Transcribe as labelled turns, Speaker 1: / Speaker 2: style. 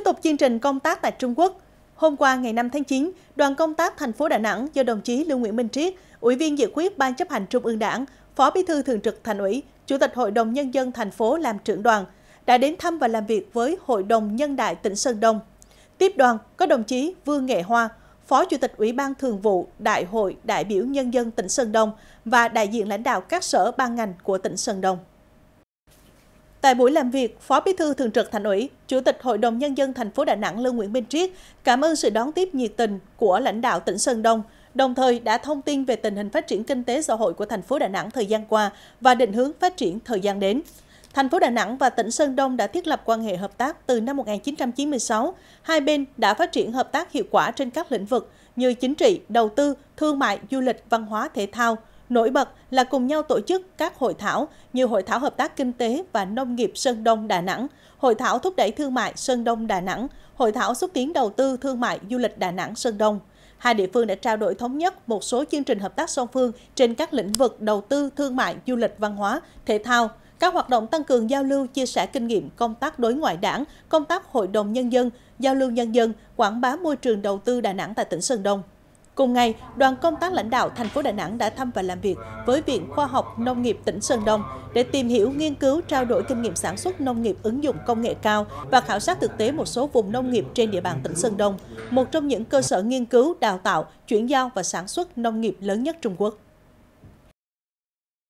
Speaker 1: Tiếp tục chương trình công tác tại Trung Quốc. Hôm qua ngày 5 tháng 9, đoàn công tác thành phố Đà Nẵng do đồng chí Lưu Nguyễn Minh Triết, Ủy viên dự quyết Ban chấp hành Trung ương Đảng, Phó Bí thư Thường trực Thành ủy, Chủ tịch Hội đồng Nhân dân thành phố làm trưởng đoàn, đã đến thăm và làm việc với Hội đồng Nhân đại tỉnh Sơn Đông. Tiếp đoàn có đồng chí Vương Nghệ Hoa, Phó Chủ tịch Ủy ban Thường vụ Đại hội đại biểu Nhân dân tỉnh Sơn Đông và đại diện lãnh đạo các sở ban ngành của tỉnh Sơn Đông. Tại buổi làm việc, Phó Bí thư Thường trực Thành ủy, Chủ tịch Hội đồng Nhân dân thành phố Đà Nẵng Lương Nguyễn Minh Triết cảm ơn sự đón tiếp nhiệt tình của lãnh đạo tỉnh Sơn Đông, đồng thời đã thông tin về tình hình phát triển kinh tế xã hội của thành phố Đà Nẵng thời gian qua và định hướng phát triển thời gian đến. Thành phố Đà Nẵng và tỉnh Sơn Đông đã thiết lập quan hệ hợp tác từ năm 1996. Hai bên đã phát triển hợp tác hiệu quả trên các lĩnh vực như chính trị, đầu tư, thương mại, du lịch, văn hóa, thể thao – Nổi bật là cùng nhau tổ chức các hội thảo như Hội thảo Hợp tác Kinh tế và Nông nghiệp Sơn Đông Đà Nẵng, Hội thảo Thúc đẩy Thương mại Sơn Đông Đà Nẵng, Hội thảo Xúc tiến Đầu tư Thương mại Du lịch Đà Nẵng Sơn Đông. Hai địa phương đã trao đổi thống nhất một số chương trình hợp tác song phương trên các lĩnh vực đầu tư, thương mại, du lịch, văn hóa, thể thao, các hoạt động tăng cường giao lưu, chia sẻ kinh nghiệm công tác đối ngoại đảng, công tác hội đồng nhân dân, giao lưu nhân dân, quảng bá môi trường đầu tư Đà Nẵng tại tỉnh Sơn Đông. Cùng ngày, đoàn công tác lãnh đạo thành phố Đà Nẵng đã thăm và làm việc với Viện Khoa học Nông nghiệp tỉnh Sơn Đông để tìm hiểu, nghiên cứu, trao đổi kinh nghiệm sản xuất nông nghiệp ứng dụng công nghệ cao và khảo sát thực tế một số vùng nông nghiệp trên địa bàn tỉnh Sơn Đông, một trong những cơ sở nghiên cứu, đào tạo, chuyển giao và sản xuất nông nghiệp lớn nhất Trung Quốc.